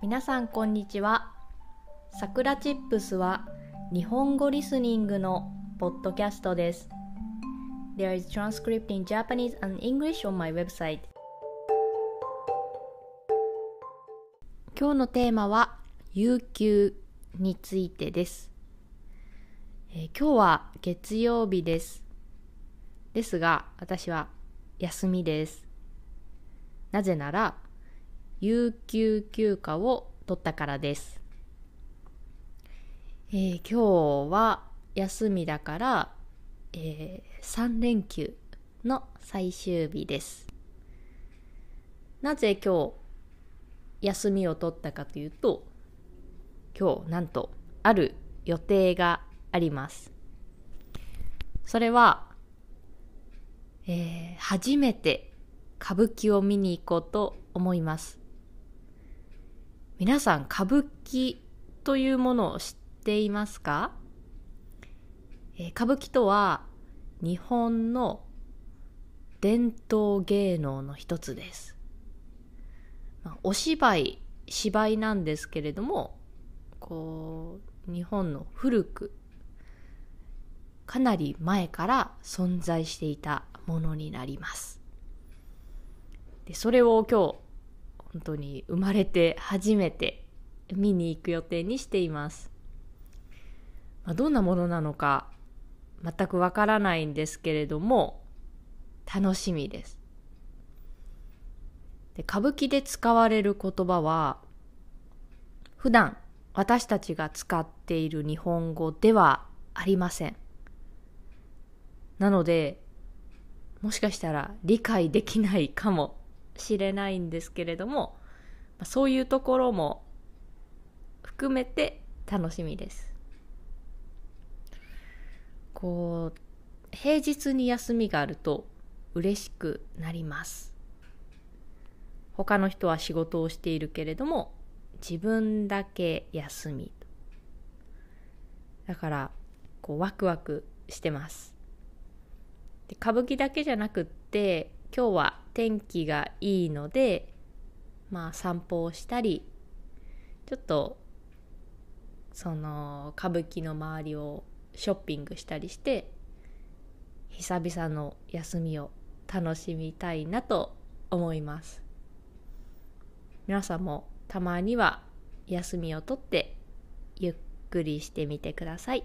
皆さんこんにちは。さくらチップスは日本語リスニングのポッドキャストです。There is transcript in Japanese and English on my website. 今日のテーマは有給についてです、えー、今日は月曜日です。ですが私は休みです。なぜなら有給休暇を取ったからです。えー、今日は休みだから、えー、3連休の最終日です。なぜ今日休みを取ったかというと、今日なんとある予定があります。それは、えー、初めて歌舞伎を見に行こうと思います。皆さん歌舞伎というものを知っていますか、えー、歌舞伎とは日本の伝統芸能の一つです、まあ、お芝居芝居なんですけれどもこう日本の古くかなり前から存在していたものになりますでそれを今日本当に生まれて初めて見に行く予定にしています、まあ、どんなものなのか全くわからないんですけれども楽しみですで歌舞伎で使われる言葉は普段私たちが使っている日本語ではありませんなのでもしかしたら理解できないかもしれないんですけれどもそういうところも含めて楽しみですこう平日に休みがあると嬉しくなります他の人は仕事をしているけれども自分だけ休みだからこうワクワクしてますで歌舞伎だけじゃなくって今日は天気がいいのでまあ散歩をしたりちょっとその歌舞伎の周りをショッピングしたりして久々の休みを楽しみたいなと思います皆さんもたまには休みをとってゆっくりしてみてください。